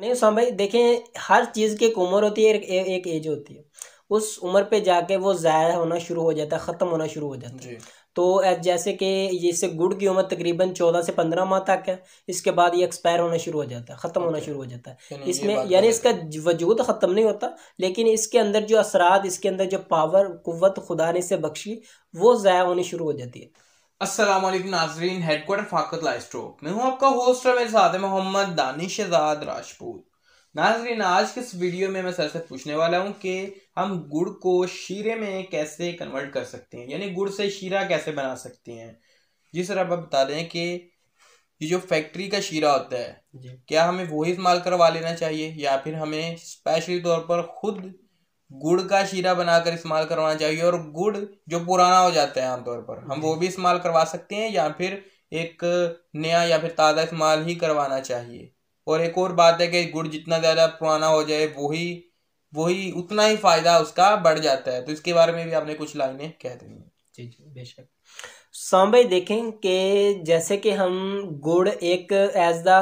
नहीं सोम भाई देखें हर चीज़ की एक उम्र होती है एक, एक एज होती है उस उम्र पे जाके वो ज़ाया होना शुरू हो जाता है ख़त्म होना शुरू हो जाता है तो जैसे कि इससे गुड़ की उम्र तकरीबन चौदह से पंद्रह माह तक है इसके बाद ये एक्सपायर होना शुरू हो जाता है ख़त्म होना शुरू हो जाता है इसमें तो यानी इसका वजूद ख़त्म नहीं होता लेकिन इसके अंदर जो असरात इसके अंदर जो पावर कुत खुदा ने से बख्शी वो ज़ाया होनी शुरू हो जाती है असलम नाजरीन हेडक्वार्टर फाकतला स्टोक मैं हूं आपका होस्ट और मेरे साथ है मोहम्मद दानिश आजाद राजपूत नाजरीन आज के इस वीडियो में मैं सर से पूछने वाला हूं कि हम गुड़ को शीरे में कैसे कन्वर्ट कर सकते हैं यानी गुड़ से शीरा कैसे बना सकते हैं जी सर आप बता दें कि ये जो फैक्ट्री का शीरा होता है क्या हमें वही इस्तेमाल करवा लेना चाहिए या फिर हमें स्पेशली तौर पर खुद गुड़ का शीरा बनाकर इस्तेमाल करवाना चाहिए और गुड़ जो पुराना हो जाता है आमतौर पर हम वो भी इस्तेमाल करवा सकते हैं या फिर एक नया या फिर ताज़ा इस्तेमाल ही करवाना चाहिए और एक और बात है कि गुड़ जितना ज़्यादा पुराना हो जाए वही वही उतना ही फ़ायदा उसका बढ़ जाता है तो इसके बारे में भी आपने कुछ लाइनें कह दी जी जी बेशक भाई देखें कि जैसे कि हम गुड़ एक एज द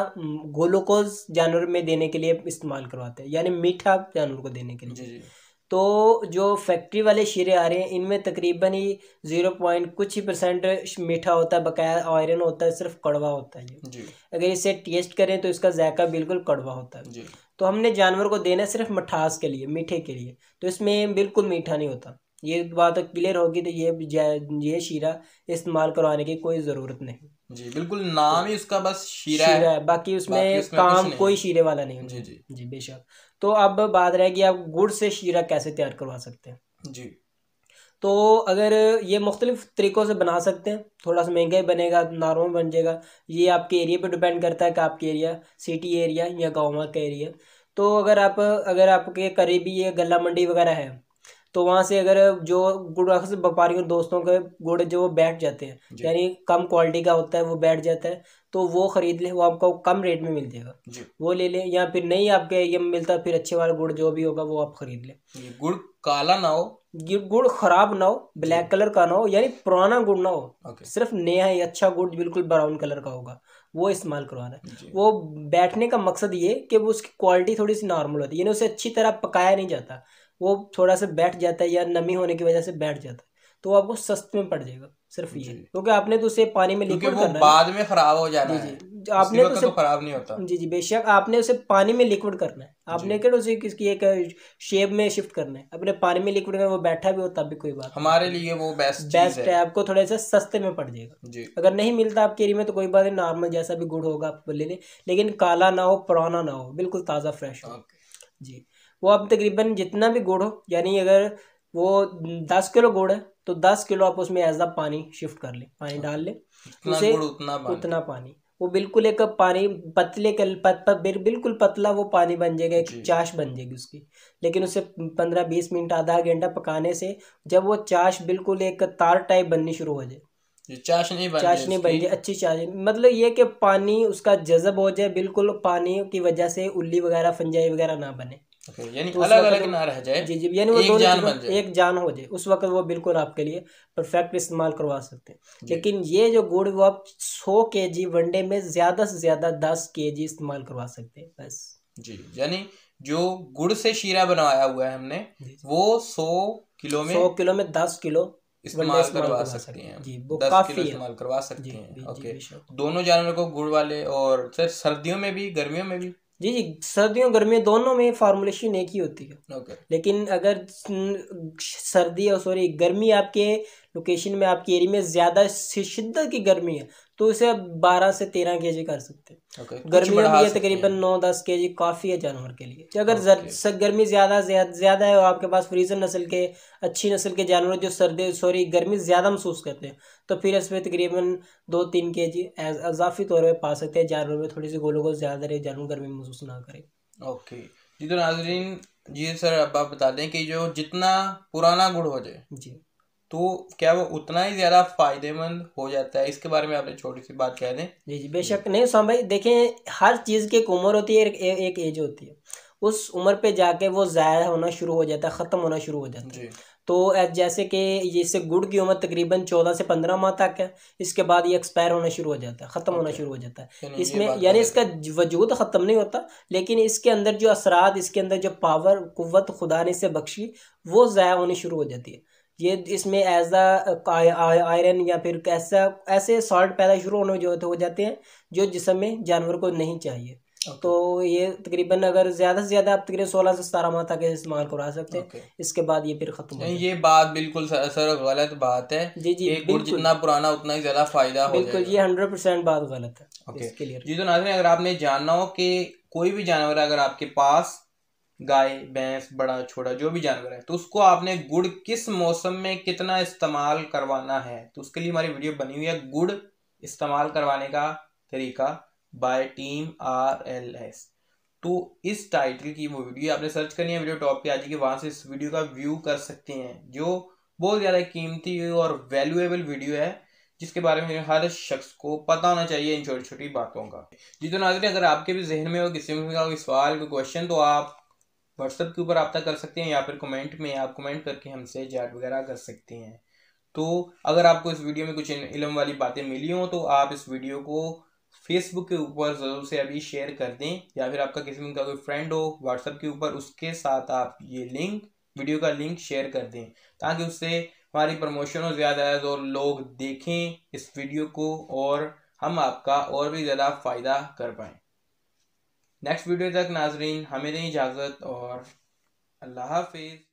ग्लूकोज जानवर में देने के लिए इस्तेमाल करवाते हैं यानी मीठा जानवर को देने के लिए जी जी तो जो फैक्ट्री वाले शीरे आ रहे हैं इनमें तकरीबन ही ज़ीरो पॉइंट कुछ ही परसेंट मीठा होता है बकाया आयरन होता है सिर्फ कड़वा होता है जी अगर इसे टेस्ट करें तो इसका जायका बिल्कुल कड़वा होता है जी तो हमने जानवर को देना सिर्फ मिठास के लिए मीठे के लिए तो इसमें बिल्कुल मीठा नहीं होता ये बात क्लियर होगी तो ये ये शीरा इस्तेमाल करवाने की कोई ज़रूरत नहीं जी बिल्कुल नाम ही उसका बस शीरा, शीरा है बाकी उसमें, बाकी उसमें काम कोई शीरे वाला नहीं जी जी जी बेशक तो अब बात रहेगी आप गुड़ से शीरा कैसे तैयार करवा सकते हैं जी तो अगर ये मुख्तलिफ तरीक़ों से बना सकते हैं थोड़ा सा महंगा ही बनेगा नॉर्मल बन जाएगा ये आपके एरिया पे डिपेंड करता है कि आपके एरिया सिटी एरिया या गाँव का एरिया तो अगर आप अगर आपके करीबी ये गला मंडी वगैरह है तो वहाँ से अगर जो गुड़ाखस और दोस्तों के गुड़ जो बैठ जाते हैं यानी कम क्वालिटी का होता है वो बैठ जाता है तो वो खरीद ले वो आपको कम रेट में मिल जाएगा वो ले लें या फिर नहीं आपके ये मिलता फिर अच्छे वाला गुड़ जो भी होगा वो आप खरीद ले गुड़ काला ना हो ये गुड़ खराब ना हो ब्लैक कलर का ना हो यानी पुराना गुड़ ना हो सिर्फ नया ही अच्छा गुड़ बिल्कुल ब्राउन कलर का होगा वो इस्तेमाल करवाना है वो बैठने का मकसद ये कि वो उसकी क्वालिटी थोड़ी सी नॉर्मल होती है यानी उसे अच्छी तरह पकाया नहीं जाता वो थोड़ा सा बैठ जाता है या नमी होने की वजह से बैठ जाता है तो वो आपको सस्ते में पड़ जाएगा सिर्फ ये क्योंकि आपने तो उसे पानी में लिक्विड करना बाद में खराब हो जाना जी जी आपने तो, तो खराब नहीं होता जी जी बेशक आपने उसे पानी में लिक्विड करना है आपने क्या उसे किसकी एक शेप में शिफ्ट करना है अपने पानी में लिक्विड करना वो बैठा भी हो तब भी कोई बात हमारे लिए वो बेस्ट बेस्ट है आपको थोड़े से सस्ते में पड़ जाएगा जी अगर नहीं मिलता आप केरी में तो कोई बात नहीं नॉर्मल जैसा भी गुड़ होगा आप ले लेकिन काला ना हो पुराना ना हो बिल्कुल ताज़ा फ्रेश हो जी वो आप तकरीबन जितना भी गुड़ हो यानी अगर वो दस किलो गुड़ है तो दस किलो आप उसमें एज आ पानी शिफ्ट कर ले पानी हाँ। डाल ले उसे उतना पानी, उतना पानी। वो बिल्कुल एक पानी पतले कल पत, पत, बिल्कुल पतला वो पानी बन जाएगा एक चाश बन जाएगी उसकी लेकिन उसे पंद्रह बीस मिनट आधा घंटा पकाने से जब वो चाश बिल्कुल एक तार टाइप बननी शुरू हो जाए चाश नहीं बन चाश नहीं बन जाए अच्छी चाश मतलब ये कि पानी उसका जजब हो जाए बिल्कुल पानी की वजह से उल्ली वगैरह फंजाई वगैरह ना बने उस वक्त वो बिल्कुल आपके लिए परफेक्ट इस्तेमाल करवा सकते हैं लेकिन ये जो गुड़ वो आप सौ के जी वनडे में ज़्यादा से ज़्यादा दस के जी इस्तेमाल करवा सकते हैं बस जी यानी जो गुड़ से शीरा बनवाया हुआ है हमने वो सौ किलो में सौ किलो में दस किलो इस्तेमाल करवा सकते हैं जी वो दस काफी किलो इस्तेमाल करवा सकते हैं ओके दोनों जानवरों को गुड़ वाले और सर सर्दियों में भी गर्मियों में भी जी जी सर्दियों गर्मियों दोनों में फार्मूलेशन एक ही होती है okay. लेकिन अगर सर्दी और सॉरी गर्मी आपके लोकेशन में आपके एरिया में ज़्यादा शिद्दत की गर्मी है तो इसे आप बारह से तेरह के जी कर सकते हैं गर्मी में ये तकरीबन नौ दस के जी काफ़ी है जानवर के लिए अगर गर्मी ज़्यादा ज़्यादा है और आपके पास फ्रीजर नस्ल के अच्छी नस्ल के जानवर जो सर्दी सॉरी गर्मी ज़्यादा महसूस करते हैं तो फिर इसमें तकरीबन दो तीन के जी अजाफी तौर पर पा सकते हैं जानवर में थोड़ी सी गोल ज़्यादा रहे जानवर गर्मी महसूस ना करें ओके जी तो नाजरीन जी सर अब आप बता दें कि जो जितना पुराना गुड़ हो जाए जी तो क्या वो उतना ही ज़्यादा फायदेमंद हो जाता है इसके बारे में आपने छोटी सी बात कह दें जी जी बेशक नहीं सो भाई देखें हर चीज़ की एक उम्र होती है एक, एज होती है उस उम्र पे जाके वो ज़ाया होना शुरू हो जाता है ख़त्म होना शुरू हो जाता है तो जैसे कि जैसे गुड़ की उम्र तकरीबन चौदह से पंद्रह माह तक है इसके बाद ये एक्सपायर होना शुरू हो जाता है ख़त्म होना शुरू हो जाता है इसमें यानी तो इसका वजूद ख़त्म नहीं होता लेकिन इसके अंदर जो असरात इसके अंदर जो पावर कुत खुदा ने से बख्शी वो ज़ाया होनी शुरू हो जाती है ये इसमें एज आयरन या फिर कैसा ऐसे सॉल्ट पैदा शुरू होने जो हो जाते हैं जो जिसम में जानवर को नहीं चाहिए okay. तो ये तकरीबन अगर ज़्यादा से ज़्यादा आप तकरीबन सोलह से सतारह माह तक इस्तेमाल करा सकते हैं okay. इसके बाद ये फिर ख़त्म ये बात बिल्कुल सर गलत बात है जी जी एक गुड़ जितना पुराना उतना ही ज़्यादा फ़ायदा हो बिल्कुल ये हंड्रेड परसेंट बात गलत है okay. इसके लिए जी तो नाजन अगर आपने जानना हो कि कोई भी जानवर अगर आपके पास गाय भैंस बड़ा छोटा जो भी जानवर है तो उसको आपने गुड़ किस मौसम में कितना इस्तेमाल करवाना है तो उसके लिए हमारी वीडियो बनी हुई है गुड़ इस्तेमाल करवाने का तरीका by team R L S तो इस टाइटल की वो वीडियो आपने सर्च करनी है वीडियो टॉप पे आ जाएगी वहां से इस वीडियो का व्यू कर सकते हैं जो बहुत ज़्यादा कीमती और वैल्यूएबल वीडियो है जिसके बारे में हर शख्स को पता होना चाहिए इन छोटी छोटी बातों का जी तो नाजरे अगर आपके भी जहन में हो किसी का कोई सवाल कोई क्वेश्चन तो आप व्हाट्सएप के ऊपर रब्ता कर सकते हैं या फिर कमेंट में आप कमेंट करके हमसे जैट वगैरह कर सकते हैं तो अगर आपको इस वीडियो में कुछ इलम वाली बातें मिली हों तो आप इस वीडियो को फेसबुक के ऊपर ज़रूर से अभी शेयर कर दें या फिर आपका किसी का कोई फ्रेंड हो व्हाट्सएप के ऊपर उसके साथ आप ये लिंक वीडियो का लिंक शेयर कर दें ताकि उससे हमारी प्रमोशन हो ज़्यादा है और लोग देखें इस वीडियो को और हम आपका और भी ज़्यादा फ़ायदा कर पाएँ नेक्स्ट वीडियो तक नाजरीन हमें दें इजाज़त और अल्लाह हाफिज़